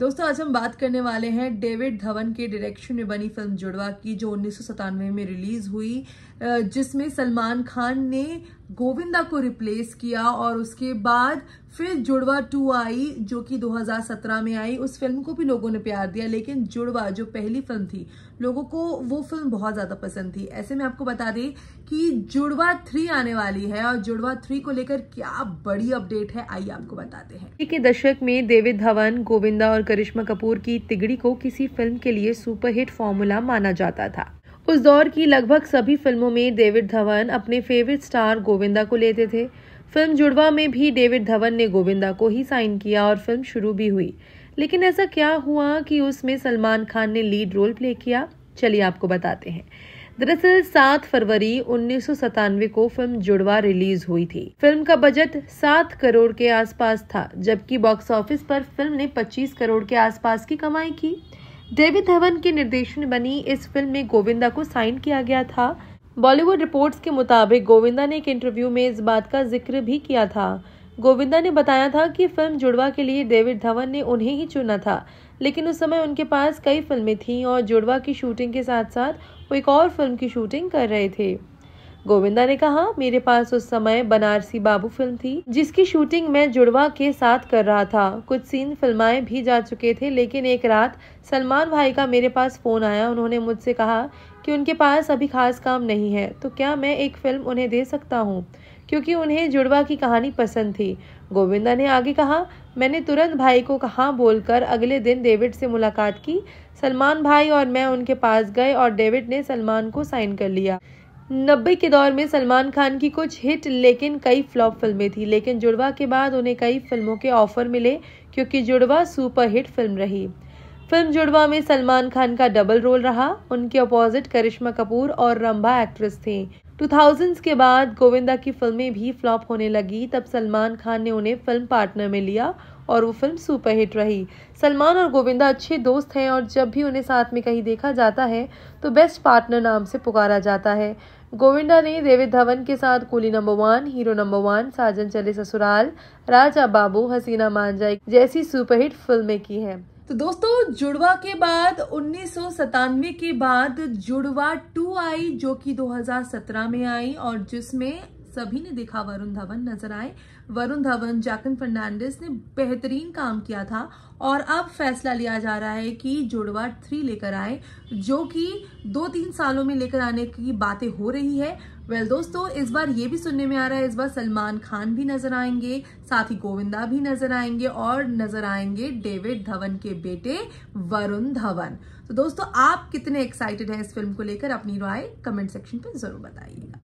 दोस्तों आज हम बात करने वाले हैं डेविड धवन के डायरेक्शन में बनी फिल्म जुड़वा की जो उन्नीस में रिलीज हुई जिसमें सलमान खान ने गोविंदा को रिप्लेस किया और उसके बाद फिर जुड़वा टू आई जो कि 2017 में आई उस फिल्म को भी लोगों ने प्यार दिया लेकिन जुड़वा जो पहली फिल्म थी लोगों को वो फिल्म बहुत ज़्यादा पसंद थी ऐसे में आपको बता दें कि जुड़वा थ्री आने वाली है और जुड़वा थ्री को लेकर क्या बड़ी अपडेट है आइए आपको बताते हैं के दशक में देविद धवन गोविंदा और करिश्मा कपूर की तिगड़ी को किसी फिल्म के लिए सुपरहिट फॉर्मूला माना जाता था उस दौर की लगभग सभी फिल्मों में डेविड धवन अपने फेवरेट स्टार गोविंदा को लेते थे फिल्म जुड़वा में भी डेविड धवन ने गोविंदा को ही साइन किया और फिल्म शुरू भी हुई लेकिन ऐसा क्या हुआ कि उसमें सलमान खान ने लीड रोल प्ले किया चलिए आपको बताते हैं दरअसल 7 फरवरी उन्नीस को फिल्म जुड़वा रिलीज हुई थी फिल्म का बजट 7 करोड़ के आसपास था जबकि बॉक्स ऑफिस पर फिल्म ने 25 करोड़ के आसपास की कमाई की डेविड धवन के निर्देशन बनी इस फिल्म में गोविंदा को साइन किया गया था बॉलीवुड रिपोर्ट्स के मुताबिक गोविंदा ने एक इंटरव्यू में इस बात का जिक्र भी किया था गोविंदा ने बताया था कि फिल्म जुड़वा के लिए डेविड धवन ने उन्हें ही चुना था लेकिन उस समय उनके पास कई फिल्में थीं और जुड़वा की शूटिंग के साथ साथ वो एक और फिल्म की शूटिंग कर रहे थे गोविंदा ने कहा मेरे पास उस समय बनारसी बाबू फिल्म थी जिसकी शूटिंग मैं जुड़वा के साथ कर रहा था कुछ सीन फिल्माए भी जा चुके थे लेकिन एक रात सलमान भाई का मेरे पास फोन आया उन्होंने मुझसे कहा कि उनके पास अभी खास काम नहीं है तो क्या मैं एक फिल्म उन्हें दे सकता हूँ क्योंकि उन्हें जुड़वा की कहानी पसंद थी गोविंदा ने आगे कहा मैंने तुरंत भाई को कहा बोलकर अगले दिन डेविड से मुलाकात की सलमान भाई और मैं उनके पास गए और डेविड ने सलमान को साइन कर लिया नब्बे के दौर में सलमान खान की कुछ हिट लेकिन कई फ्लॉप फिल्में थी लेकिन जुड़वा के बाद उन्हें कई फिल्मों के ऑफर मिले क्योंकि जुड़वा सुपरहिट फिल्म रही फिल्म जुड़वा में सलमान खान का डबल रोल रहा उनके अपोजिट करिश्मा कपूर और रंभा एक्ट्रेस टू 2000s के बाद गोविंदा की फिल्में भी फ्लॉप होने लगी तब सलमान खान ने उन्हें फिल्म पार्टनर में लिया और वो फिल्म सुपरहिट रही सलमान और गोविंदा अच्छे दोस्त हैं और जब भी उन्हें साथ में कहीं देखा जाता है तो बेस्ट पार्टनर नाम से पुकारा जाता है गोविंदा ने देविद धवन के साथ Coolie number one hero number one Sajan Chale Sasural राजा बाबू हसीना मांझा जैसी सुपरहिट फिल्में की हैं तो दोस्तों जुड़वा के बाद उन्नीस के बाद जुड़वा टू आई जो कि 2017 में आई और जिसमें सभी ने देखा वरुण धवन नजर आए वरुण धवन जैकन फर्नांडिस ने बेहतरीन काम किया था और अब फैसला लिया जा रहा है कि जुड़वा थ्री लेकर आए जो कि दो तीन सालों में लेकर आने की बातें हो रही है वेल well, दोस्तों इस बार ये भी सुनने में आ रहा है इस बार सलमान खान भी नजर आएंगे साथ ही गोविंदा भी नजर आएंगे और नजर आएंगे डेविड धवन के बेटे वरुण धवन तो दोस्तों आप कितने एक्साइटेड हैं इस फिल्म को लेकर अपनी राय कमेंट सेक्शन पर जरूर बताइएगा